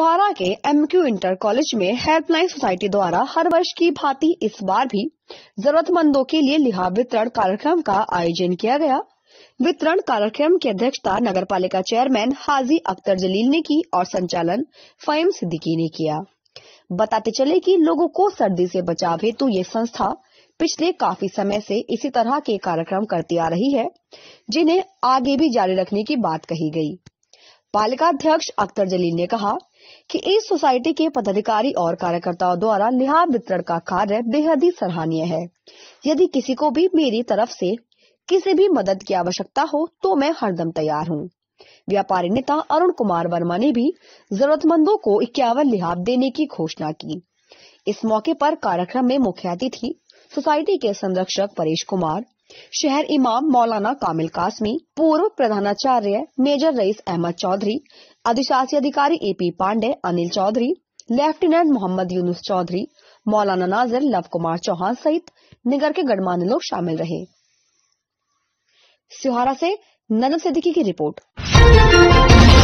लोहारा के MQ inter college में helpline society द्वारा हर वर्ष की भांति इस बार भी जरूरतमंदों के लिए लिहा वितरण कार्यक्रम का आयोजन किया गया वितरण कार्यक्रम की अध्यक्षता नगर पालिका चेयरमैन हाजी अख्तर जलील ने की और संचालन फयम सिद्दीकी ने किया बताते चले कि लोगों को सर्दी से बचाव हेतु ये संस्था पिछले काफी समय से इसी तरह के कार्यक्रम करती आ रही है जिन्हें आगे भी जारी रखने की बात कही गई पालिका अध्यक्ष अख्तर जलील ने कहा कि इस सोसाइटी के पदाधिकारी और कार्यकर्ताओं द्वारा लिहाब वितरण का कार्य बेहद ही सराहनीय है यदि किसी को भी मेरी तरफ से किसी भी मदद की आवश्यकता हो तो मैं हरदम तैयार हूँ व्यापारी नेता अरुण कुमार वर्मा ने भी जरूरतमंदों को इक्यावन लिहाब देने की घोषणा की इस मौके पर कार्यक्रम में मुख्य अतिथि सोसाइटी के संरक्षक परेश कुमार शहर इमाम मौलाना कामिल कासमी पूर्व प्रधानाचार्य मेजर रईस अहमद चौधरी अधिशासी अधिकारी A P Pandey Anil Chaudhary lieutenant Mohammad Yunus Chaudhary मौलाना नाजिर लव कुमार चौहान सहित निगर के गणमान्य लोग शामिल रहे सिहारा से नजम सिद्दीकी की रिपोर्ट